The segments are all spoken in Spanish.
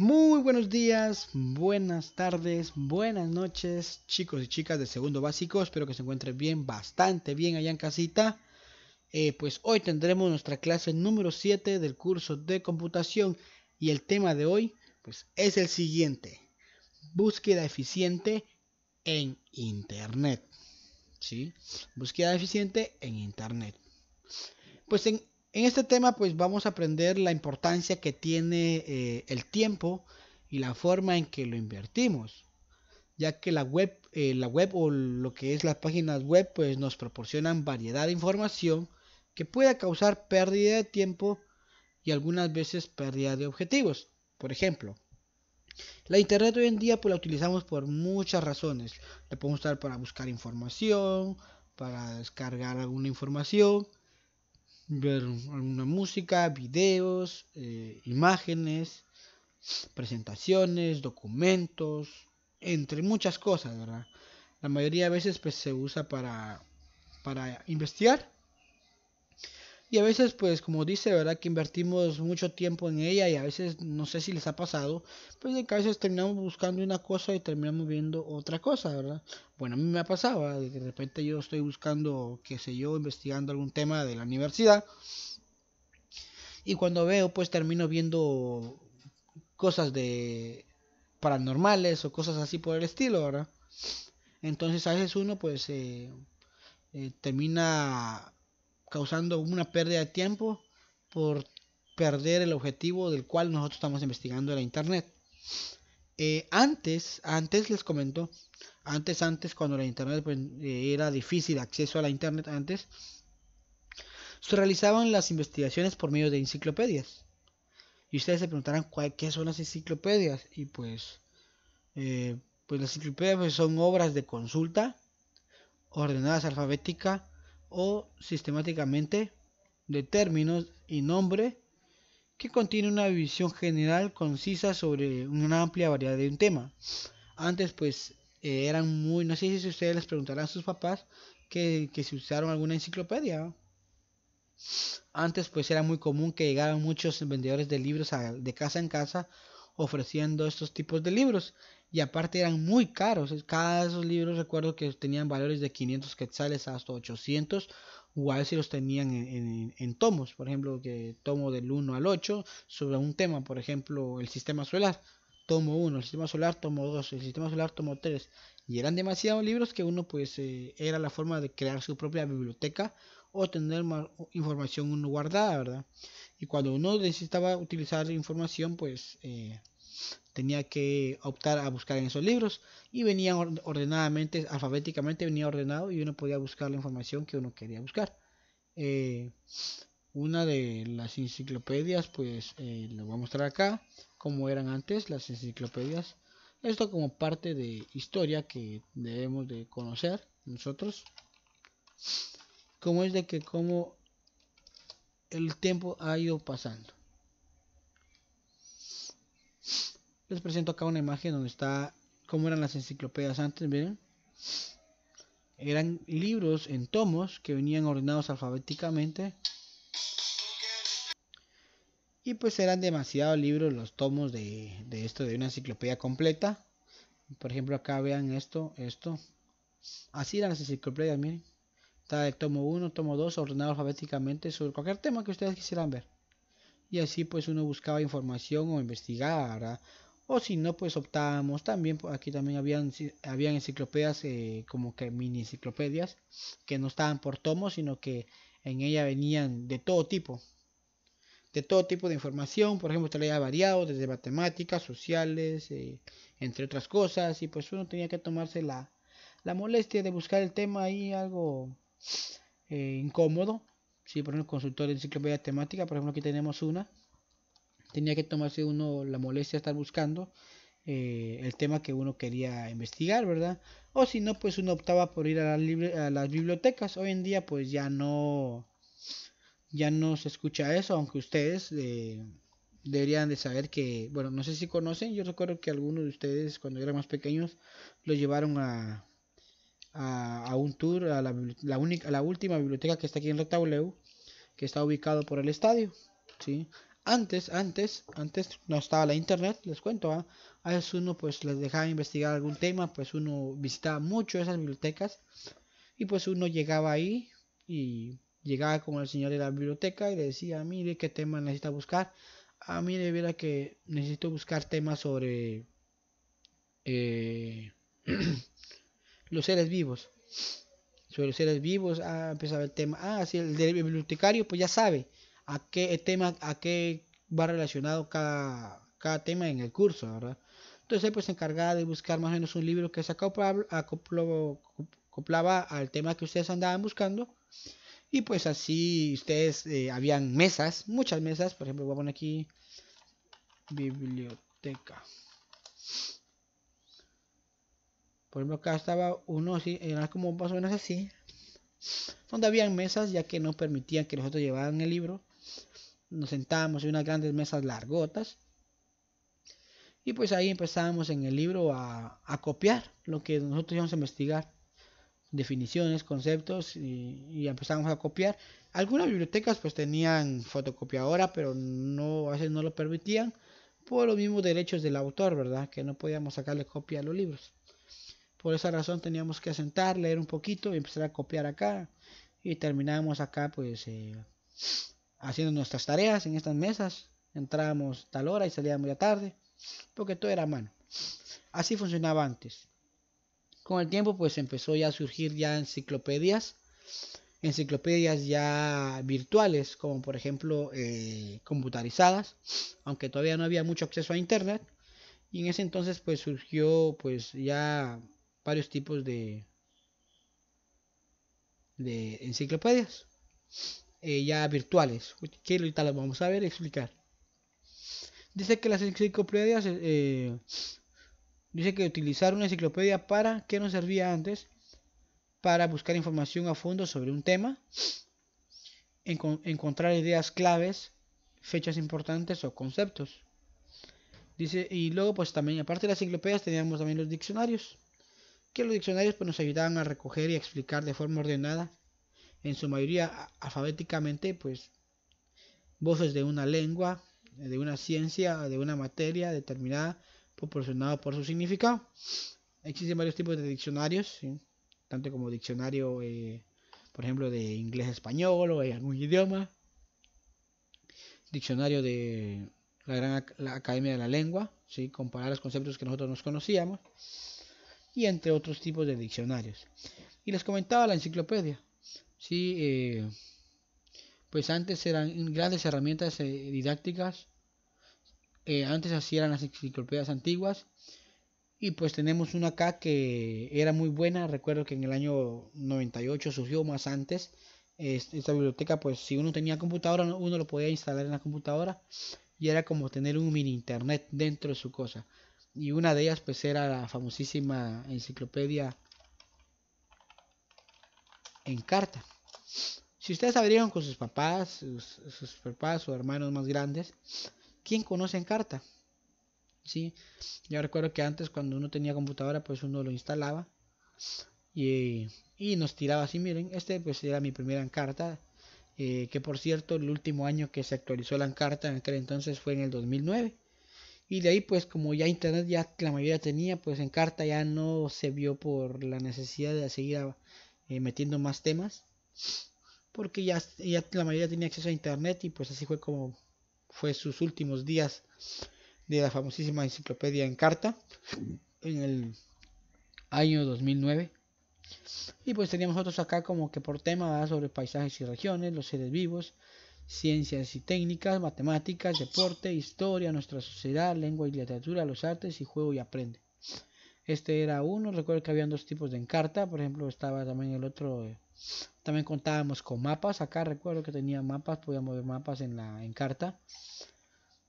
Muy buenos días, buenas tardes, buenas noches, chicos y chicas de segundo básico. Espero que se encuentren bien, bastante bien allá en casita. Eh, pues hoy tendremos nuestra clase número 7 del curso de computación y el tema de hoy pues, es el siguiente. Búsqueda eficiente en Internet. ¿Sí? Búsqueda eficiente en Internet. Pues en en este tema pues vamos a aprender la importancia que tiene eh, el tiempo y la forma en que lo invertimos, ya que la web, eh, la web o lo que es las páginas web pues nos proporcionan variedad de información que puede causar pérdida de tiempo y algunas veces pérdida de objetivos. Por ejemplo, la internet hoy en día pues la utilizamos por muchas razones. La podemos usar para buscar información, para descargar alguna información, ver alguna música, videos, eh, imágenes, presentaciones, documentos, entre muchas cosas, ¿verdad? La mayoría de veces pues, se usa para investigar y a veces, pues como dice, ¿verdad? Que invertimos mucho tiempo en ella y a veces, no sé si les ha pasado, pues de que a veces terminamos buscando una cosa y terminamos viendo otra cosa, ¿verdad? Bueno, a mí me ha pasado, De repente yo estoy buscando, qué sé yo, investigando algún tema de la universidad. Y cuando veo, pues termino viendo cosas de paranormales o cosas así por el estilo, ¿verdad? Entonces a veces uno pues eh, eh termina causando una pérdida de tiempo por perder el objetivo del cual nosotros estamos investigando la internet. Eh, antes, antes les comento, antes, antes cuando la internet pues, eh, era difícil acceso a la internet antes, se realizaban las investigaciones por medio de enciclopedias. Y ustedes se preguntarán qué son las enciclopedias. Y pues, eh, pues las enciclopedias pues, son obras de consulta ordenadas alfabética o sistemáticamente de términos y nombre que contiene una visión general concisa sobre una amplia variedad de un tema. Antes pues eh, eran muy, no sé si ustedes les preguntarán a sus papás que, que si usaron alguna enciclopedia. Antes pues era muy común que llegaran muchos vendedores de libros de casa en casa ofreciendo estos tipos de libros. Y aparte eran muy caros. Cada de esos libros recuerdo que tenían valores de 500 quetzales hasta 800. O a los tenían en, tomos. Por ejemplo, que tomo del 1 al 8 sobre un tema. Por ejemplo, el sistema solar. Tomo 1, el sistema solar, tomo 2, el sistema solar, tomo 3. Y eran demasiados libros que uno pues eh, era la forma de crear su propia biblioteca o tener más información uno guardada, ¿verdad? y cuando uno necesitaba utilizar información pues eh, tenía que optar a buscar en esos libros y venían ordenadamente, alfabéticamente venía ordenado y uno podía buscar la información que uno quería buscar. Eh, una de las enciclopedias pues eh, lo voy a mostrar acá como eran antes las enciclopedias. Esto como parte de historia que debemos de conocer nosotros. Como es de que como el tiempo ha ido pasando. Les presento acá una imagen donde está cómo eran las enciclopedias antes, miren. Eran libros en tomos que venían ordenados alfabéticamente. Y pues eran demasiados libros los tomos de, de esto, de una enciclopedia completa. Por ejemplo, acá vean esto, esto. Así eran las enciclopedias, miren. Está el tomo 1, tomo 2, ordenado alfabéticamente sobre cualquier tema que ustedes quisieran ver. Y así pues uno buscaba información o investigaba, ¿ah? O si no, pues optábamos también, pues, aquí también habían, habían enciclopedias eh, como que mini enciclopedias, que no estaban por tomos, sino que en ella venían de todo tipo, de todo tipo de información, por ejemplo, había variado desde matemáticas, sociales, eh, entre otras cosas, y pues uno tenía que tomarse la, la molestia de buscar el tema ahí, algo eh, incómodo. Si, por ejemplo, el consultor de enciclopedia temática, por ejemplo, aquí tenemos una. Tenía que tomarse uno la molestia de estar buscando eh, el tema que uno quería investigar, ¿verdad? O si no, pues uno optaba por ir a, las bibliotecas. Hoy en día, pues ya no, ya no se escucha eso, aunque ustedes eh, deberían de saber que, bueno, no sé si conocen, yo recuerdo que algunos de ustedes cuando eran más pequeños lo llevaron a, a, un tour a la, única, la última biblioteca que está aquí en Retauleu que está ubicado por el estadio. ¿sí? Antes, antes, antes no estaba la internet, les cuento. ¿ah? A uno pues les dejaba investigar algún tema, pues uno visitaba mucho esas bibliotecas y pues uno llegaba ahí y llegaba con el señor de la biblioteca y le decía, mire qué tema necesita buscar. A ah, mire, viera que necesito buscar temas sobre... Eh, los seres vivos. Sobre los seres vivos ha ah, el tema. Ah, sí, el del bibliotecario pues ya sabe a qué tema, a qué va relacionado cada, cada tema en el curso, ¿verdad? Entonces pues se encargaba de buscar más o menos un libro que se acoplaba, acoplaba, al tema que ustedes andaban buscando. Y pues así ustedes eh, habían mesas, muchas mesas, por ejemplo, voy a poner aquí biblioteca. Por ejemplo, acá estaba uno así, Era como más o menos así. Donde habían mesas, ya que no permitían que nosotros lleváramos el libro. Nos sentábamos en unas grandes mesas largotas. Y pues ahí empezábamos en el libro a, copiar lo que nosotros íbamos a investigar. Definiciones, conceptos y, y empezábamos a copiar. Algunas bibliotecas pues tenían fotocopiadora, pero no, a veces no lo permitían por los mismos derechos del autor, ¿verdad? Que no podíamos sacarle copia a los libros. Por esa razón teníamos que sentar, leer un poquito y empezar a copiar acá. Y terminábamos acá pues eh, haciendo nuestras tareas en estas mesas. Entrábamos tal hora y salíamos ya tarde. Porque todo era a mano. Así funcionaba antes. Con el tiempo pues empezó ya a surgir ya enciclopedias. Enciclopedias ya virtuales, como por ejemplo eh, computarizadas, aunque todavía no había mucho acceso a internet. Y en ese entonces pues surgió pues ya varios tipos de, de enciclopedias eh, ya virtuales, que ahorita las vamos a ver y explicar. Dice que las enciclopedias, eh, eh, dice que utilizar una enciclopedia para que nos servía antes, para buscar información a fondo sobre un tema, encontrar ideas claves, fechas importantes o conceptos. Dice, y luego pues también, aparte de las enciclopedias, teníamos también los diccionarios que los diccionarios pues, nos ayudaban a recoger y explicar de forma ordenada, en su mayoría alfabéticamente, pues voces de una lengua, de una ciencia, de una materia determinada, proporcionado por su significado. Existen varios tipos de diccionarios, tanto como diccionario, eh, por ejemplo, de inglés-español o de algún idioma, diccionario de la Gran Academia de la Lengua, si comparar los conceptos que nosotros nos conocíamos y entre otros tipos de diccionarios. Y les comentaba la enciclopedia. Sí, eh, pues antes eran grandes herramientas eh, didácticas. Eh, antes así eran las enciclopedias antiguas. Y pues tenemos una acá que era muy buena. Recuerdo que en el año 98 surgió más antes. Esta biblioteca, pues si uno tenía computadora, uno lo podía instalar en la computadora. Y era como tener un mini internet dentro de su cosa y una de ellas pues era la famosísima enciclopedia Encarta. Si ustedes abrieron con sus papás, sus, papás o hermanos más grandes, ¿quién conoce Encarta? ¿Sí? Yo recuerdo que antes cuando uno tenía computadora pues uno lo instalaba y, y nos tiraba así, miren, este pues era mi primera Encarta, eh, que por cierto el último año que se actualizó la Encarta en aquel entonces fue en el 2009 y de ahí pues como ya internet ya la mayoría tenía, pues en carta ya no se vio por la necesidad de seguir eh, metiendo más temas. Porque ya, ya la mayoría tenía acceso a internet y pues así fue como fue sus últimos días de la famosísima enciclopedia en carta en el año 2009. Y pues teníamos otros acá como que por tema sobre paisajes y regiones, los seres vivos, ciencias y técnicas, matemáticas, deporte, historia, nuestra sociedad, lengua y literatura, los artes y juego y aprende. Este era uno, recuerdo que habían dos tipos de encarta, por ejemplo estaba también el otro, eh, también contábamos con mapas, acá recuerdo que tenía mapas, podíamos ver mapas en la encarta.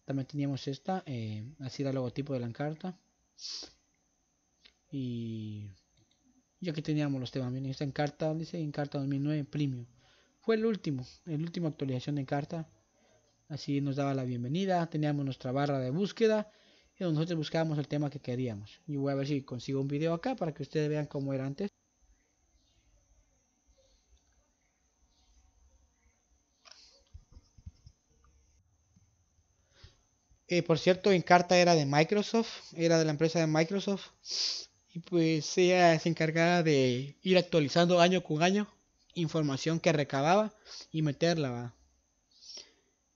También teníamos esta, eh, así era el logotipo de la encarta. Y, aquí teníamos los temas, esta encarta, dice encarta 2009 premium. Fue el último, el última actualización de carta. Así nos daba la bienvenida, teníamos nuestra barra de búsqueda y nosotros buscábamos el tema que queríamos. Y voy a ver si consigo un video acá para que ustedes vean cómo era antes. Eh, por cierto, Encarta era de Microsoft, era de la empresa de Microsoft. Y pues ella se encargaba de ir actualizando año con año información que recababa y meterla. ¿va?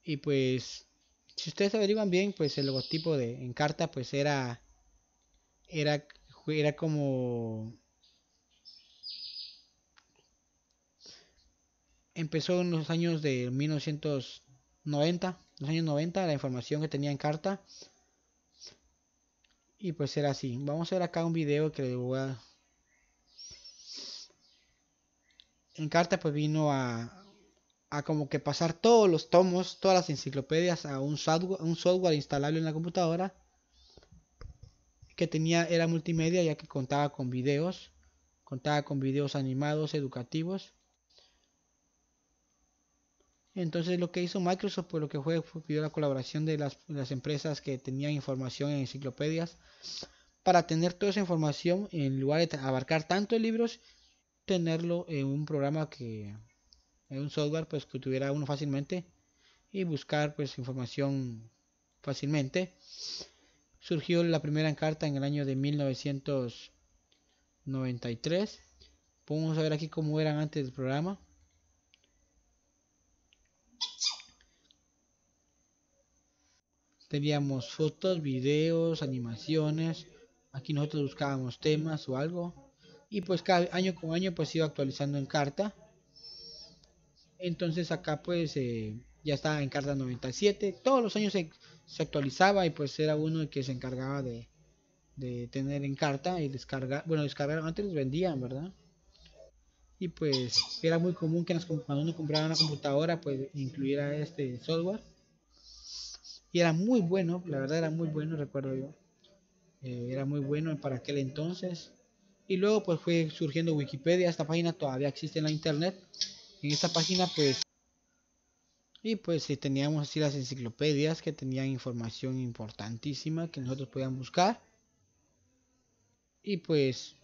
Y pues, si ustedes averiguan bien, pues el logotipo de en carta pues era, era, era como... Empezó en los años de 1990, los años 90, la información que tenía en carta Y pues era así. Vamos a ver acá un video que voy a carta pues vino a, como que pasar todos los tomos, todas las enciclopedias a un software, instalable en la computadora que tenía era multimedia ya que contaba con videos, contaba con videos animados, educativos. Entonces lo que hizo Microsoft por pues, lo que fue, pidió la colaboración de las, empresas que tenían información en enciclopedias para tener toda esa información en lugar de abarcar tanto libros tenerlo en un programa que, en un software pues que tuviera uno fácilmente y buscar pues información fácilmente. Surgió la primera encarta en el año de 1993. Podemos ver aquí cómo eran antes del programa. Teníamos fotos, videos, animaciones. Aquí nosotros buscábamos temas o algo y pues año con año pues iba actualizando en carta. Entonces acá pues eh, ya estaba en carta 97. Todos los años se, se, actualizaba y pues era uno el que se encargaba de, de tener en carta y descargar. Bueno, descargar antes los vendían, ¿verdad? Y pues era muy común que cuando uno compraba una computadora pues incluyera este software. Y era muy bueno, la verdad era muy bueno, recuerdo yo. Eh, era muy bueno para aquel entonces y luego pues fue surgiendo Wikipedia, esta página todavía existe en la internet. En esta página pues y pues teníamos así las enciclopedias que tenían información importantísima que nosotros podíamos buscar. Y pues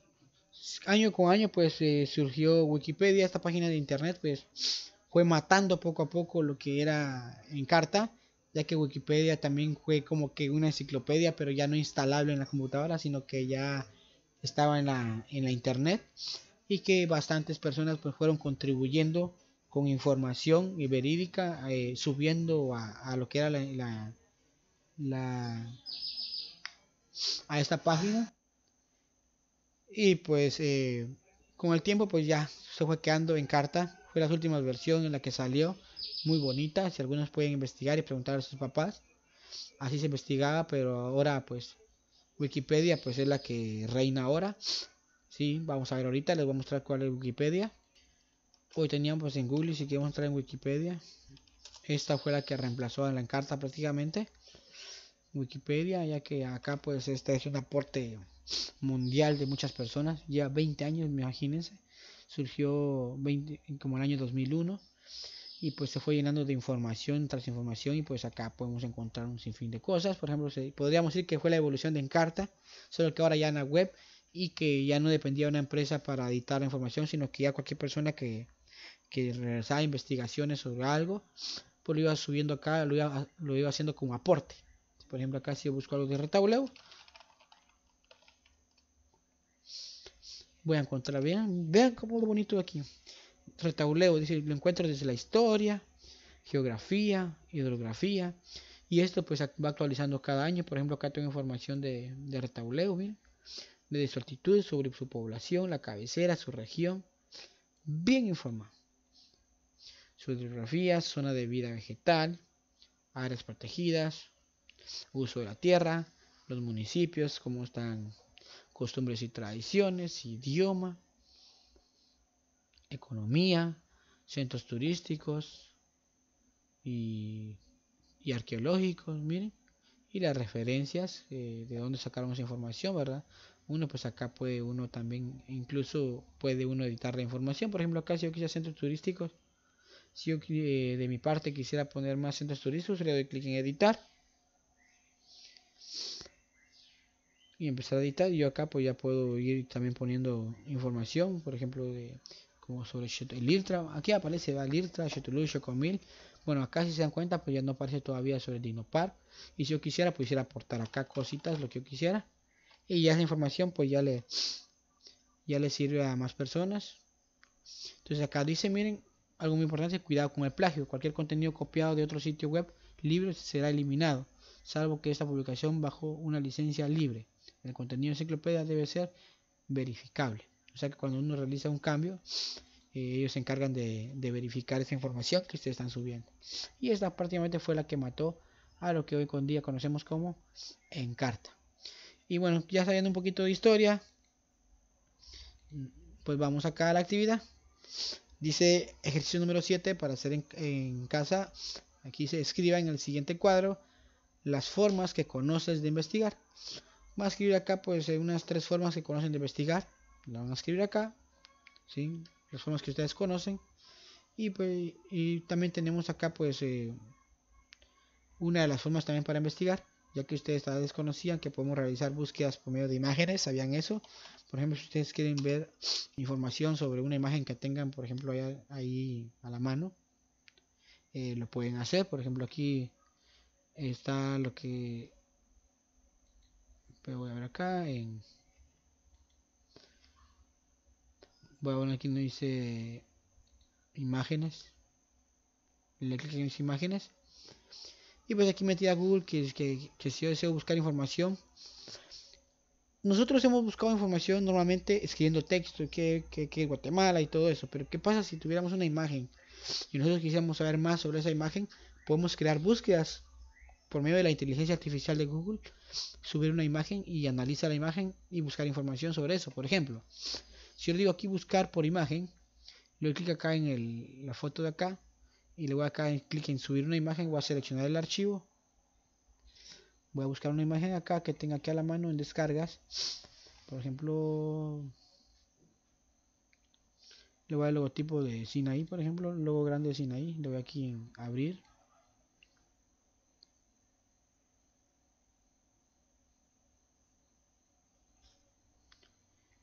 año con año pues eh, surgió Wikipedia, esta página de internet pues fue matando poco a poco lo que era en carta ya que Wikipedia también fue como que una enciclopedia, pero ya no instalable en la computadora, sino que ya estaba en la, en la internet y que bastantes personas pues fueron contribuyendo con información y verídica, eh, subiendo a, lo que era la, la, a esta página. Y pues eh, con el tiempo pues ya se fue quedando en carta. Fue las últimas versiones en la que salió. Muy bonita. Si algunos pueden investigar y preguntar a sus papás. Así se investigaba, pero ahora pues Wikipedia pues es la que reina ahora. Sí, vamos a ver ahorita, les voy a mostrar cuál es Wikipedia. Hoy teníamos pues, en Google y si queremos mostrar en Wikipedia. Esta fue la que reemplazó a la encarta prácticamente. Wikipedia, ya que acá pues este es un aporte mundial de muchas personas. Ya 20 años, imagínense. Surgió como el año 2001 y pues se fue llenando de información tras información y pues acá podemos encontrar un sinfín de cosas. Por ejemplo, podríamos decir que fue la evolución de Encarta, solo que ahora ya en la web y que ya no dependía de una empresa para editar la información, sino que ya cualquier persona que, que realizaba investigaciones sobre algo, pues lo iba subiendo acá, lo iba, lo iba haciendo como aporte. Por ejemplo, acá si yo busco algo de retabuleo, voy a encontrar, vean, vean cómo lo bonito aquí retauleo, lo encuentro desde la historia, geografía, hidrografía, y esto pues va actualizando cada año. Por ejemplo, acá tengo información de, de retauleo, de su altitud, sobre su población, la cabecera, su región, bien informado. Su hidrografía, zona de vida vegetal, áreas protegidas, uso de la tierra, los municipios, cómo están costumbres y tradiciones, idioma, economía, centros turísticos y, arqueológicos, miren. Y las referencias, eh, de dónde sacaron información, ¿verdad? Uno, pues acá puede uno también, incluso puede uno editar la información. Por ejemplo, acá si yo quisiera centros turísticos, si yo eh, de mi parte quisiera poner más centros turísticos, le doy clic en editar. y empezar a editar. Yo acá pues ya puedo ir también poniendo información, por ejemplo, de como sobre el Lirtra Aquí aparece va el Iltra, con mil Bueno, acá si se dan cuenta, pues ya no aparece todavía sobre el Dinopar. Y si yo quisiera, pues quisiera aportar acá cositas, lo que yo quisiera. Y ya esa información, pues ya le, ya le sirve a más personas. Entonces acá dice, miren, algo muy importante, cuidado con el plagio. Cualquier contenido copiado de otro sitio web libre será eliminado, salvo que esta publicación bajo una licencia libre. El contenido de enciclopedia debe ser verificable. O sea que cuando uno realiza un cambio, eh, ellos se encargan de, verificar esa información que ustedes están subiendo. Y esta prácticamente fue la que mató a lo que hoy con día conocemos como Encarta. Y bueno, ya sabiendo un poquito de historia, pues vamos acá a la actividad. Dice ejercicio número 7 para hacer en, casa. Aquí se escriba en el siguiente cuadro las formas que conoces de investigar. Va a escribir acá pues eh, unas tres formas que conocen de investigar la van a escribir acá, ¿sí? las formas que ustedes conocen. Y, pues, y también tenemos acá pues eh, una de las formas también para investigar, ya que ustedes desconocían que podemos realizar búsquedas por medio de imágenes, sabían eso. Por ejemplo, si ustedes quieren ver información sobre una imagen que tengan, por ejemplo, ahí a la mano, eh, lo pueden hacer. Por ejemplo, aquí está lo que... Pues, voy a ver acá en... poner aquí no dice imágenes. Le clic en imágenes. Y pues aquí metí a Google que, que, si yo deseo buscar información. Nosotros hemos buscado información normalmente escribiendo texto, que, que Guatemala y todo eso. Pero ¿qué pasa si tuviéramos una imagen? Y nosotros quisiéramos saber más sobre esa imagen, podemos crear búsquedas por medio de la inteligencia artificial de Google, subir una imagen y analizar la imagen y buscar información sobre eso, por ejemplo. Si yo digo aquí buscar por imagen, le doy clic acá en la foto de acá y le voy acá en clic en subir una imagen, voy a seleccionar el archivo. Voy a buscar una imagen acá que tenga aquí a la mano en descargas. Por ejemplo, le voy al logotipo de Sinaí, por ejemplo, logo grande de Sinaí, le voy aquí en abrir.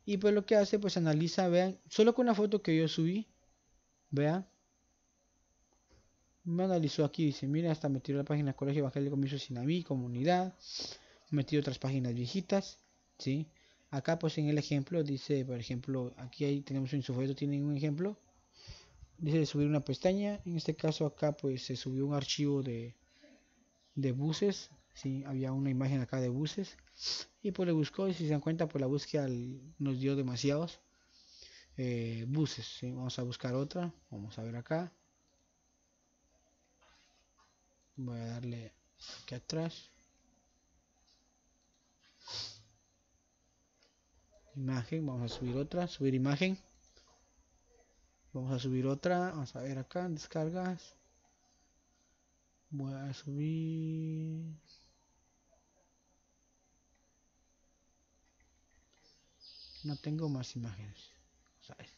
Y pues lo que hace, pues analiza, vean, solo con una foto que yo subí, vean. Me analizó aquí, dice, mira, hasta metió la página Colegio comienzo Miso Sinaví, comunidad. metió otras páginas viejitas, ¿sí? Acá pues en el ejemplo dice, por ejemplo, aquí ahí tenemos un sujeto, tiene un ejemplo. Dice de subir una pestaña, en este caso acá pues se subió un archivo de, de buses, ¿sí? Había una imagen acá de buses y pues le buscó y si se dan cuenta, pues la búsqueda nos dio demasiados eh, buses. Vamos a buscar otra. Vamos a ver acá. Voy a darle aquí atrás. Imagen, vamos a subir otra, subir imagen. Vamos a subir otra, vamos a ver acá, descargas. Voy a subir no tengo más imágenes. ¿sabes?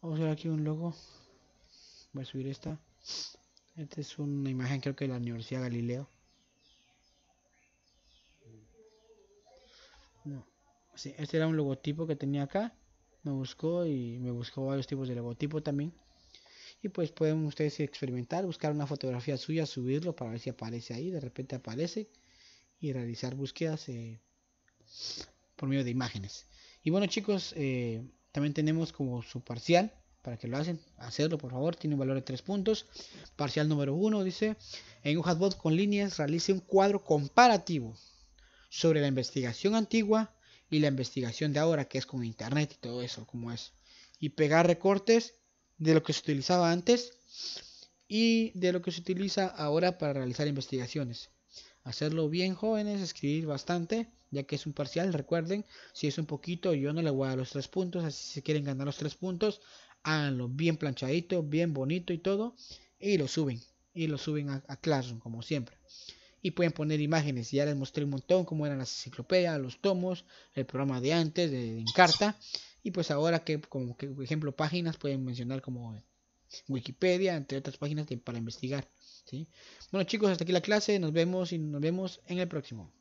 Vamos a ver aquí un logo. Voy a subir esta. Esta es una imagen creo que de la Universidad Galileo. No. Sí, este era un logotipo que tenía acá. Me buscó y me buscó varios tipos de logotipo también. Y pues pueden ustedes experimentar, buscar una fotografía suya, subirlo para ver si aparece ahí. De repente aparece. Y realizar búsquedas eh, por medio de imágenes. Y bueno chicos, eh, también tenemos como su parcial para que lo hacen, hacerlo por favor, tiene un valor de 3 puntos. Parcial número 1 dice, en un hotbot con líneas realice un cuadro comparativo sobre la investigación antigua y la investigación de ahora, que es con internet y todo eso, como es. Y pegar recortes de lo que se utilizaba antes y de lo que se utiliza ahora para realizar investigaciones. Hacerlo bien jóvenes, escribir bastante, ya que es un parcial, recuerden, si es un poquito yo no le voy a dar los tres puntos, así si quieren ganar los tres puntos, háganlo bien planchadito, bien bonito y todo, y lo suben, y lo suben a, a Classroom como siempre y pueden poner imágenes. Ya les mostré un montón cómo eran las enciclopedias, los tomos, el programa de antes, de, Encarta. Y pues ahora que, como que, por ejemplo, páginas pueden mencionar como Wikipedia, entre otras páginas para investigar. ¿sí? Bueno chicos, hasta aquí la clase. Nos vemos y nos vemos en el próximo.